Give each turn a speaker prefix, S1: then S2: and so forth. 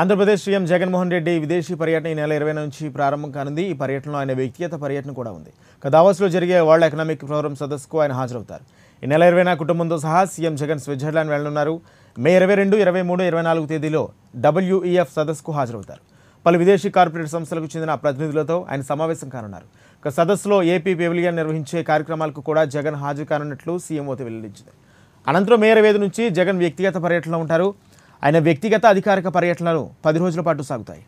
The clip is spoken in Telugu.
S1: ఆంధ్రప్రదేశ్ సీఎం జగన్మోహన్ రెడ్డి విదేశీ పర్యటన ఈ నెల ఇరవై నుంచి ప్రారంభం కానుంది ఈ పర్యటనలో ఆయన వ్యక్తిగత పర్యటన కూడా ఉంది కదావస్లో జరిగే వరల్డ్ ఎకనామిక్ ఫోరం సదస్సుకు ఆయన హాజరవుతారు ఈ నెల ఇరవైన కుటుంబంతో సహా సీఎం జగన్ స్విట్జర్లాండ్ వెళ్లనున్నారు మే ఇరవై రెండు ఇరవై మూడు ఇరవై నాలుగు తేదీలో డబ్ల్యూఈఎఫ్ సదస్సుకు హాజరవుతారు పలు విదేశీ కార్పొరేట్ సంస్థలకు చెందిన ప్రతినిధులతో ఆయన సమావేశం కానున్నారు ఇక సదస్సులో ఏపీ పెవిలియన్ నిర్వహించే కార్యక్రమాలకు కూడా జగన్ హాజరు కానున్నట్లు సీఎంఓతో వెల్లడించింది అనంతరం మే ఇరవై నుంచి జగన్ వ్యక్తిగత పర్యటనలో ఉంటారు ఆయన వ్యక్తిగత అధికారిక పర్యటనలు పది రోజుల పాటు సాగుతాయి